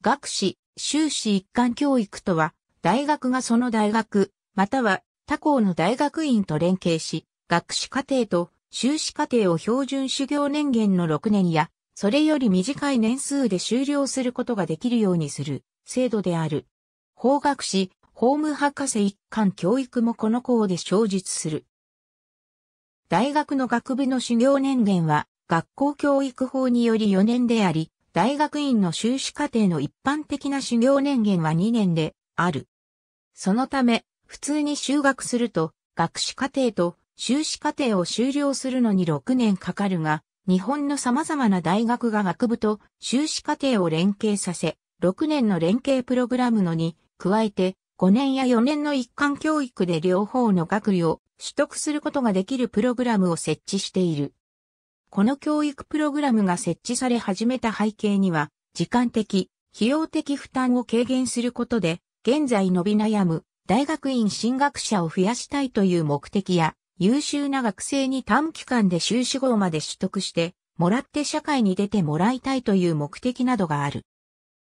学士、修士一貫教育とは、大学がその大学、または他校の大学院と連携し、学士課程と修士課程を標準修行年限の6年や、それより短い年数で修了することができるようにする制度である。法学士、法務博士一貫教育もこの校で生実する。大学の学部の修行年限は、学校教育法により4年であり、大学院の修士課程の一般的な修行年限は2年である。そのため、普通に修学すると、学士課程と修士課程を修了するのに6年かかるが、日本の様々な大学が学部と修士課程を連携させ、6年の連携プログラムのに、加えて5年や4年の一貫教育で両方の学位を取得することができるプログラムを設置している。この教育プログラムが設置され始めた背景には、時間的、費用的負担を軽減することで、現在伸び悩む大学院進学者を増やしたいという目的や、優秀な学生に短期間で修士号まで取得して、もらって社会に出てもらいたいという目的などがある。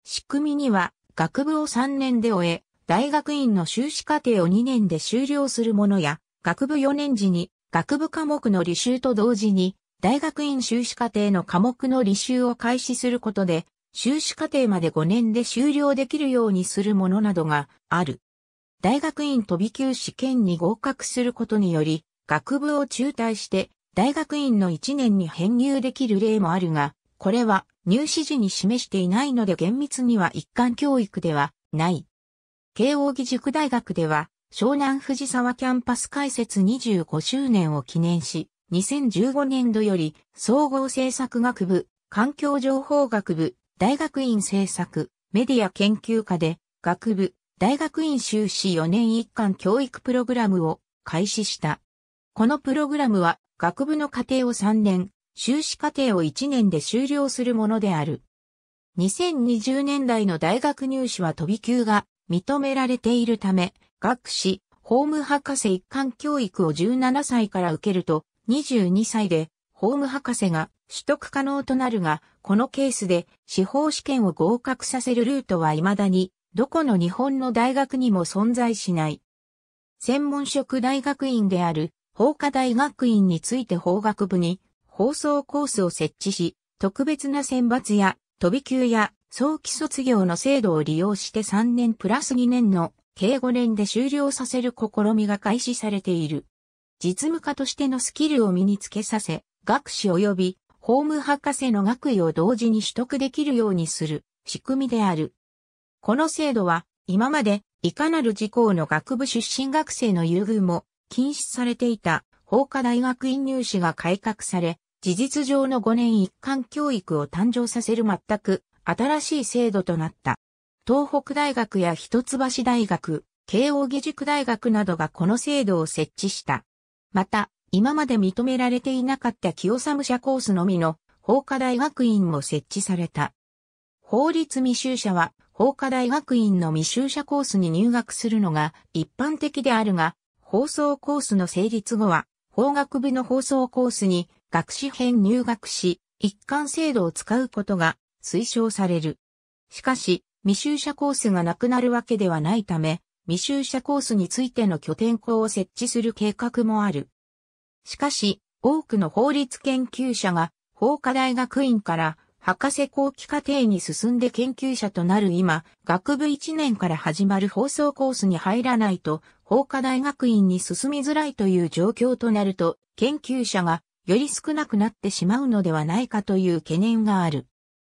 仕組みには、学部を3年で終え、大学院の修士課程を2年で終了するものや、学部4年時に学部科目の履修と同時に大学院修士課程の科目の履修を開始することで、修士課程まで5年で修了できるようにするものなどがある。大学院飛び級試験に合格することにより、学部を中退して大学院の1年に編入できる例もあるが、これは入試時に示していないので厳密には一貫教育ではない。慶応義塾大学では、湘南藤沢キャンパス開設25周年を記念し、2015年度より総合政策学部、環境情報学部、大学院政策、メディア研究科で学部、大学院修士4年一貫教育プログラムを開始した。このプログラムは学部の課程を3年、修士課程を1年で終了するものである。2020年代の大学入試は飛び級が認められているため、学士、法務博士一貫教育を17歳から受けると、22歳で法務博士が取得可能となるが、このケースで司法試験を合格させるルートは未だに、どこの日本の大学にも存在しない。専門職大学院である法科大学院について法学部に放送コースを設置し、特別な選抜や飛び級や早期卒業の制度を利用して3年プラス2年の計5年で終了させる試みが開始されている。実務家としてのスキルを身につけさせ、学士及び法務博士の学位を同時に取得できるようにする仕組みである。この制度は今までいかなる事項の学部出身学生の優遇も禁止されていた法科大学院入試が改革され、事実上の5年一貫教育を誕生させる全く新しい制度となった。東北大学や一橋大学、慶応義塾大学などがこの制度を設置した。また、今まで認められていなかった清寒者コースのみの法科大学院も設置された。法律未就者は法科大学院の未就者コースに入学するのが一般的であるが、放送コースの成立後は法学部の放送コースに学士編入学し、一貫制度を使うことが推奨される。しかし、未就者コースがなくなるわけではないため、未就者コースについての拠点校を設置する計画もある。しかし、多くの法律研究者が法科大学院から博士後期課程に進んで研究者となる今、学部1年から始まる放送コースに入らないと、法科大学院に進みづらいという状況となると、研究者がより少なくなってしまうのではないかという懸念がある。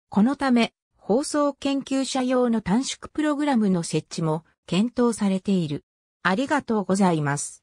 このため、放送研究者用の短縮プログラムの設置も検討されている。ありがとうございます。